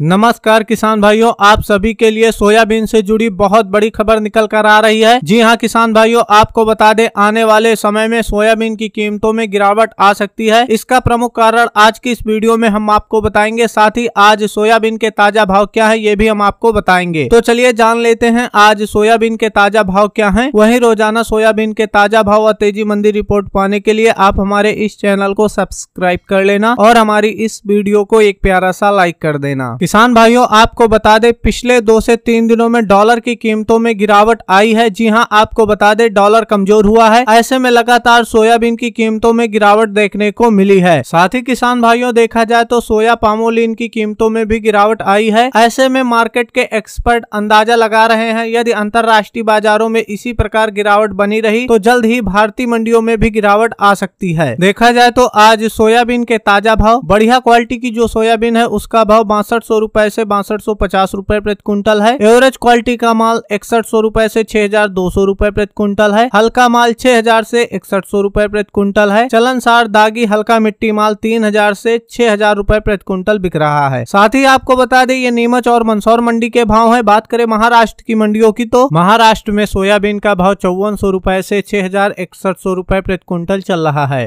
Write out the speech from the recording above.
नमस्कार किसान भाइयों आप सभी के लिए सोयाबीन से जुड़ी बहुत बड़ी खबर निकल कर आ रही है जी हां किसान भाइयों आपको बता दें आने वाले समय में सोयाबीन की कीमतों में गिरावट आ सकती है इसका प्रमुख कारण आज की इस वीडियो में हम आपको बताएंगे साथ ही आज सोयाबीन के ताजा भाव क्या है ये भी हम आपको बताएंगे तो चलिए जान लेते हैं आज सोयाबीन के ताजा भाव क्या है वही रोजाना सोयाबीन के ताजा भाव और तेजी मंदी रिपोर्ट पाने के लिए आप हमारे इस चैनल को सब्सक्राइब कर लेना और हमारी इस वीडियो को एक प्यारा सा लाइक कर देना किसान भाइयों आपको बता दें पिछले दो से तीन दिनों में डॉलर की कीमतों में गिरावट आई है जी हां आपको बता दें डॉलर कमजोर हुआ है ऐसे में लगातार सोयाबीन की कीमतों में गिरावट देखने को मिली है साथ ही किसान भाइयों देखा जाए तो सोया पामोलिन की कीमतों में भी गिरावट आई है ऐसे में मार्केट के एक्सपर्ट अंदाजा लगा रहे हैं यदि अंतर्राष्ट्रीय बाजारों में इसी प्रकार गिरावट बनी रही तो जल्द ही भारतीय मंडियों में भी गिरावट आ सकती है देखा जाए तो आज सोयाबीन के ताजा भाव बढ़िया क्वालिटी की जो सोयाबीन है उसका भाव बासठ सौ रूपए से बासठ सौ पचास रूपए प्रति क्विंटल है एवरेज क्वालिटी का माल इकसठ सौ रुपए से छह हजार दो सौ रूपए प्रति क्विंटल है हल्का माल छह हजार से इकसठ सौ रूपए प्रति क्विंटल है चलनसार दागी हल्का मिट्टी माल तीन हजार से छह हजार रूपए प्रति क्विंटल बिक रहा है साथ ही आपको बता दें ये नीमच और मंदसौर मंडी के भाव है बात करें महाराष्ट्र की मंडियों की तो महाराष्ट्र में सोयाबीन का भाव चौवन सौ रूपये से छह हजार इकसठ सौ रूपए प्रति क्विंटल चल रहा है